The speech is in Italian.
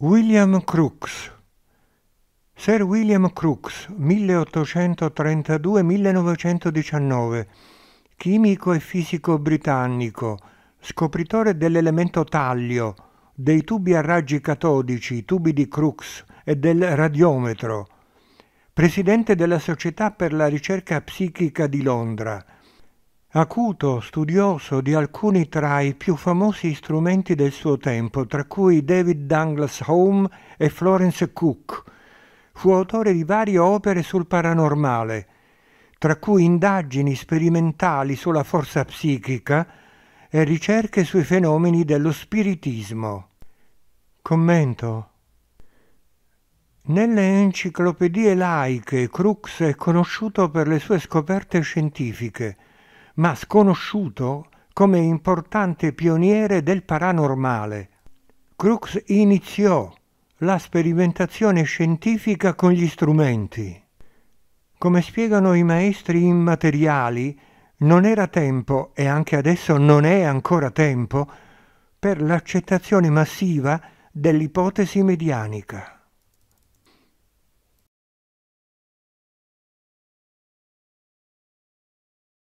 William Crookes Sir William Crookes, 1832-1919, chimico e fisico britannico, scopritore dell'elemento taglio, dei tubi a raggi catodici, tubi di Crookes e del radiometro, presidente della Società per la ricerca psichica di Londra, Acuto studioso di alcuni tra i più famosi strumenti del suo tempo, tra cui David Douglas Home e Florence Cook, fu autore di varie opere sul paranormale, tra cui indagini sperimentali sulla forza psichica e ricerche sui fenomeni dello spiritismo. Commento. Nelle enciclopedie laiche Crookes è conosciuto per le sue scoperte scientifiche – ma sconosciuto come importante pioniere del paranormale. Crookes iniziò la sperimentazione scientifica con gli strumenti. Come spiegano i maestri immateriali, non era tempo, e anche adesso non è ancora tempo, per l'accettazione massiva dell'ipotesi medianica.